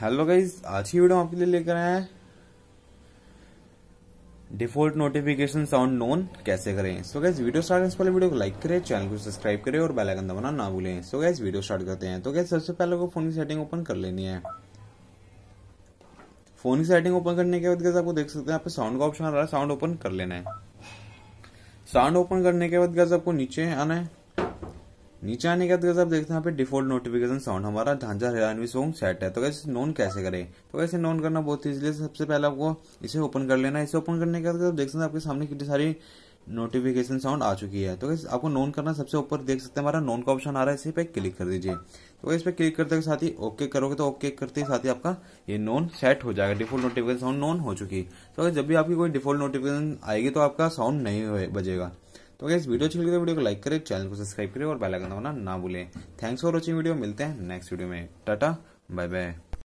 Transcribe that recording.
hello guys आज की video आपके लिए लेकर आए हैं डिफॉल्ट नोटिफिकेशन साउंड नोन कैसे करें सो गैस वीडियो स्टार्ट करने से पहले वीडियो को लाइक करें चैनल को सब्सक्राइब करें और बेल आइकन दबाना ना भूलें सो गैस वीडियो स्टार्ट करते हैं तो गैस सबसे पहले को फोन की सेटिंग ओपन कर लेनी है फोन की सेटिंग ओपन करने के बाद गैस आपको देख सकते हैं यहाँ साउंड का ऑप्शन आ रहा है साउंड ओपन कर लेना है साउंड ओपन करने के बाद गैस आपको नीचे आना है नीचे आने के बाद आप देखते हैं यहाँ पे डिफॉल्ट नोटिफिकेशन साउंड हमारा झांझा हिरानवी सॉन्ग सेट है तो कैसे नॉन कैसे करें तो कैसे नॉन करना बहुत ईजिली सबसे पहले आपको इसे ओपन कर लेना इसे ओपन करने के बाद आप देख सकते हैं आपके सामने कितनी सारी नोटिफिकेशन साउंड आ चुकी है तो कैसे आपको नॉन करना सबसे ऊपर देख सकते हैं हमारा नॉन का ऑप्शन आ रहा है इसी पे क्लिक कर दीजिए तो इस पर क्लिक करते साथ ही ओके करोगे तो ओके करते ही साथ ही आपका ये नॉन सेट हो जाएगा डिफॉल्ट नोटिफिकेशन साउंड नॉन हो चुकी है तो जब भी आपकी कोई डिफॉल्ट नोटिफिकेशन आएगी तो आपका साउंड नहीं बजेगा तो अगर वीडियो अच्छी लगी तो वीडियो को लाइक करें चैनल को सब्सक्राइब करें और बेल आइकन दबाना ना भूलें थैंक्स फॉर वॉचिंग वीडियो मिलते हैं नेक्स्ट वीडियो में टाटा बाय बाय